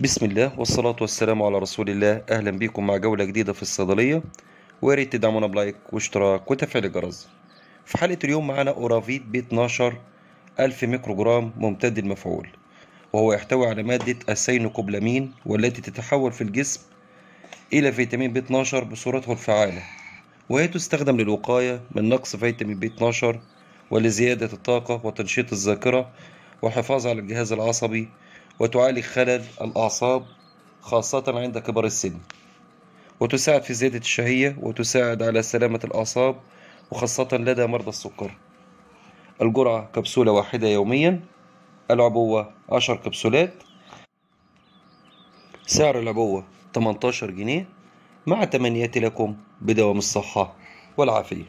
بسم الله والصلاة والسلام على رسول الله أهلا بكم مع جولة جديدة في الصيدلية وياريت تدعمونا بلايك واشتراك وتفعيل الجرس في حلقة اليوم معانا أورافيت ب 12 ألف ميكروجرام ممتد المفعول وهو يحتوي على مادة السينوكوبلامين والتي تتحول في الجسم إلى فيتامين ب 12 بصورته الفعالة وهي تستخدم للوقاية من نقص فيتامين ب 12 ولزيادة الطاقة وتنشيط الذاكرة والحفاظ على الجهاز العصبي وتعالج خلل الأعصاب خاصة عند كبار السن وتساعد في زيادة الشهية وتساعد على سلامة الأعصاب وخاصة لدى مرضى السكر الجرعة كبسولة واحدة يوميا العبوة 10 كبسولات سعر العبوة 18 جنيه مع تمنياتي لكم بدوام الصحة والعافية